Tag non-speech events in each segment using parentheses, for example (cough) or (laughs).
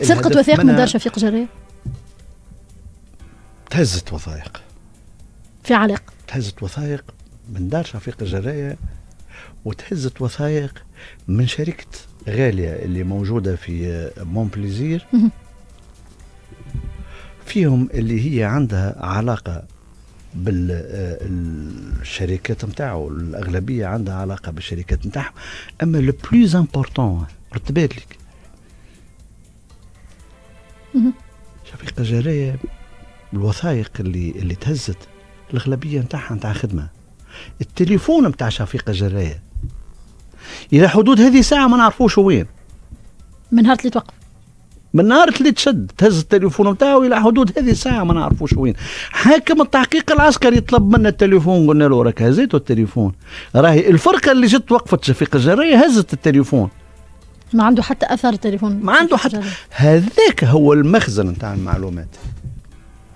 سرقة وثائق من دار شفيق جرير تهزت وثائق في علق تهزت وثائق من دار شفيق الجراية وتهزت وثائق من شركة غالية اللي موجودة في مون بليزير فيهم اللي هي عندها علاقة بالشركات نتاعو الأغلبية عندها علاقة بالشركات نتاعهم أما لو بلوز امبورتون رتبات لك شفيقة جارية الوثائق اللي اللي تهزت الأغلبية نتاعها نتاع خدمة التليفون نتاع شفيقة جراية إلى حدود هذه ساعة ما نعرفوش وين من نهار اللي توقف من نهار اللي تشد تهز التليفون نتاعو الى حدود هذه ساعة ما نعرفوش وين حاكم التحقيق العسكري طلب منا التليفون قلنا له راك هزيتو التليفون راهي الفرقه اللي جت وقفت شفيق الجريه هزت التليفون ما عنده حتى اثر تليفون ما عنده حتى هذاك هو المخزن نتاع المعلومات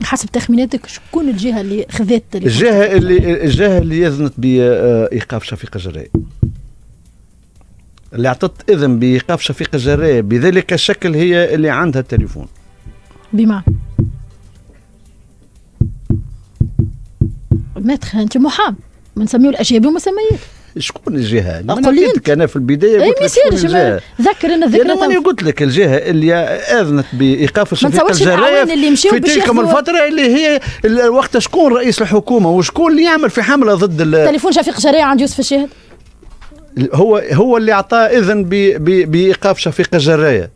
حسب تخميناتك شكون الجهه اللي خذات التليفون الجهه اللي الجهه اللي اذنت بايقاف شفيق الجراء اللي اعطت اذن بايقاف شفيق الجراء بذلك الشكل هي اللي عندها التليفون بمعنى مدخل انت محام ما نسميه الاشياء بمسميات شكون الجهه؟ قول قلت لك انا في البدايه قلت لك شكون الجهه؟ ذكر انا ذكرت انا ماني قلت لك الجهه اللي اذنت بايقاف الشفيق الجرايم اللي مشاو في تلك الفتره اللي هي وقت شكون رئيس الحكومه وشكون اللي يعمل في حمله ضد تليفون شفيق جرايم عند يوسف الشاهد هو هو اللي اعطاه اذن بايقاف شفيق الجرايه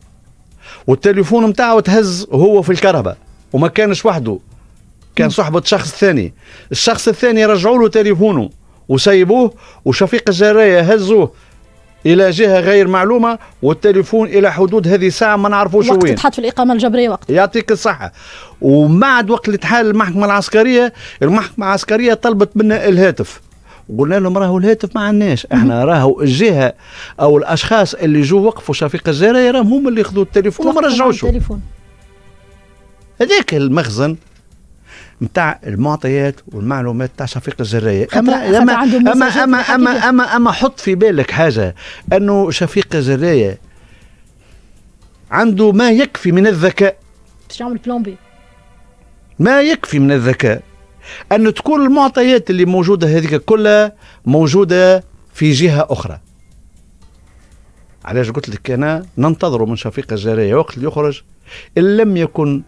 والتليفون نتاعو تهز وهو في الكهرباء وما كانش وحده كان صحبة شخص ثاني الشخص الثاني رجعوا له تليفونه وسيبوه وشفيق الجرايه هزوه الى جهه غير معلومه والتليفون الى حدود هذه الساعه ما نعرفوش وين تتحط في الاقامه الجبريه وقت يعطيك الصحه ومعد وقت اللي تحال المحكمه العسكريه المحكمه العسكريه طلبت منا الهاتف قلنا لهم راهو الهاتف ما عندناش احنا راهو الجهه او الاشخاص اللي جو وقفوا شفيق الجرايه راهم هم اللي خذوا التليفون وما رجعوش هذاك المخزن نتاع المعطيات والمعلومات تاع شفيق الزرايه اما أما أما, أما اما اما اما حط في بالك حاجه انه شفيق الزرايه عنده ما يكفي من الذكاء باش يعمل بلومبي ما يكفي من الذكاء أن تكون المعطيات اللي موجودة هذيك كلها موجودة في جهة أخرى علاش قلت لك أنا ننتظر من شفيق الجارية وقت اللي يخرج إن لم يكن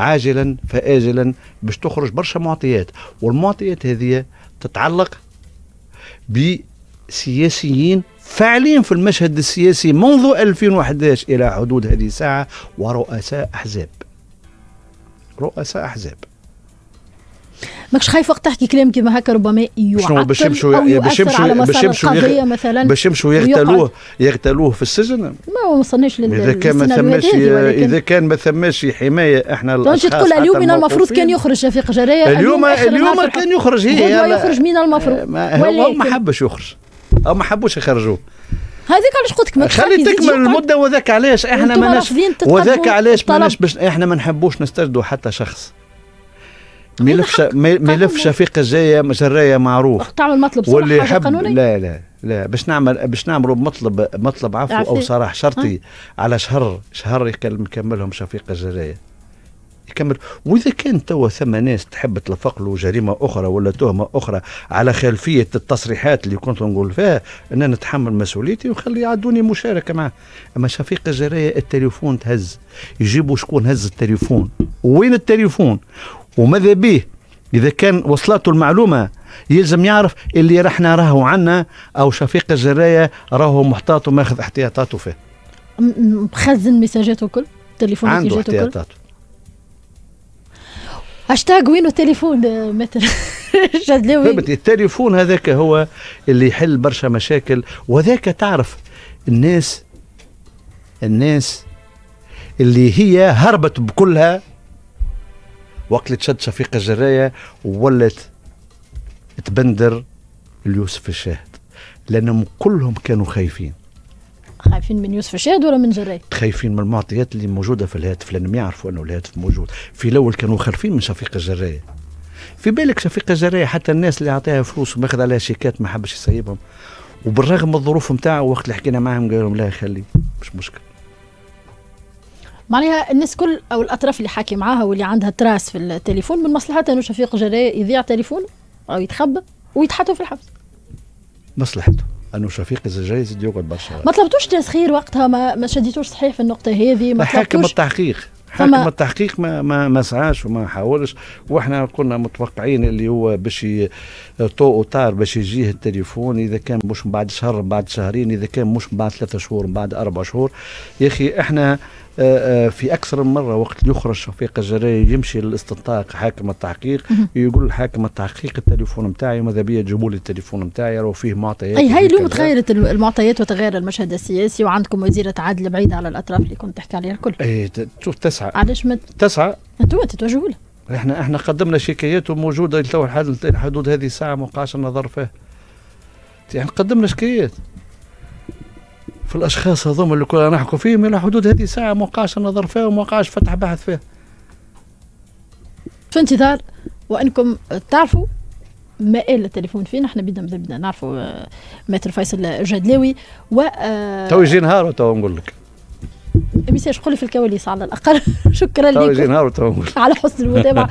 عاجلا فآجلا باش تخرج برشا معطيات والمعطيات هذه تتعلق بسياسيين فاعلين في المشهد السياسي منذ 2011 إلى حدود هذه الساعة ورؤساء أحزاب رؤساء أحزاب ماكش خايف وقت تحكي كلام كيما هكا ربما يعطل او باش يمشوا باش يمشوا باش يمشوا مثلا باش يمشوا يغتالوه يغتالوه في السجن ما وصلناش ما اذا كان ما ثماش اذا كان ما ثماش حمايه احنا طيب، الاشخاص تقول اليوم من المفروض كان يخرج شفيق جرايه اليوم اليوم كان يخرج هي يخرج من المفروض هو ما حبش يخرج او ما حبوش يخرجوه هذيك علاش قلت لك خلي تكمل المده وذاك علاش احنا ماناش وذاك علاش احنا ما نحبوش نستجدوا حتى شخص ملف ملف شفيقة جاية جراية معروف تعمل مطلب صراحه واللي حاجة قانوني لا لا لا باش نعمل باش نعملوا مطلب مطلب عفو عفلي. او صراح شرطي ها. على شهر شهر يكملهم شفيقة جراية يكمل واذا كان توا ثم ناس تحب تلفق له جريمه اخرى ولا تهمه اخرى على خلفيه التصريحات اللي كنت نقول فيها ان انا نتحمل مسؤوليتي ونخلي يعدوني مشاركه معه اما شفيق الجرايه التليفون تهز يجيبوا شكون هز التليفون وين التليفون وماذا به إذا كان وصلته المعلومة يلزم يعرف اللي رحنا راهو عنا أو شفيق الجراية راهو محتاط وماخذ احتياطاته فيه مخزن مساجاته الكل تليفونه عنده احتياطاته هاشتاج وين التليفون مثلا (laughs) شادلاوي التليفون هذاك هو اللي يحل برشا مشاكل وذاك تعرف الناس الناس اللي هي هربت بكلها وقت اللي تشد شفيق الجراية ولت تبندر ليوسف الشاهد لأنهم كلهم كانوا خايفين خايفين من يوسف الشاهد ولا من جراية؟ خايفين من المعطيات اللي موجوده في الهاتف لانهم يعرفوا انه الهاتف موجود، في الاول كانوا خايفين من شفيق الجرايه. في بالك شفيق الجرايه حتى الناس اللي أعطيها فلوس وماخذ عليها شيكات ما حبش يسيبهم وبالرغم من الظروف نتاعه وقت اللي حكينا معاهم قالوا لهم لا خلي مش مشكل معناها الناس كل او الاطراف اللي حاكي معاها واللي عندها تراس في التليفون من مصلحتها انه شفيق جراء يضيع تليفونه او يتخبى ويتحطوا في الحبس مصلحته انه شفيق جاي يزيد يقعد برشا ما طلبتوش تسخير وقتها ما, ما شديتوش صحيح في النقطه هذه ما حاكم التحقيق حاكم التحقيق ما ما ما سعاش وما حاولش واحنا كنا متوقعين اللي هو باش طو وطار باش يجيه التليفون اذا كان مش بعد شهر بعد شهرين اذا كان مش بعد ثلاثة شهور بعد اربع شهور يا اخي احنا آه، آه، في اكثر من مره وقت يخرج شفيق الجراري يمشي للاستنطاق حاكم التحقيق يقول لحاكم التحقيق التليفون نتاعي ماذا بيا تجيبوا لي التليفون نتاعي راهو فيه معطيات اي هاي اليوم تغيرت المعطيات وتغير المشهد السياسي وعندكم وزيره عدل بعيده على الاطراف اللي كنت تحكي عليها الكل اي تشوف تسعى علاش ما تسعى انتوا تتوجهوا لها احنا احنا قدمنا شكايات وموجوده لتو الحدود هذه الساعه ما وقعش النظر فيها يعني قدمنا شكايات في الاشخاص هذوما اللي كنا نحكوا فيهم الى حدود هذه الساعه ما وقعش النظر فيها وما وقعش فتح بحث فيها في انتظار وانكم تعرفوا ما قال التليفون فينا احنا بدنا بدنا نعرفوا آه، ماتر فيصل الجدلاوي و آه، تو يجي نهار تو نقول لك ميساج قولي في الكواليس على الاقل (laughs) شكرا لك على حسن المتابعه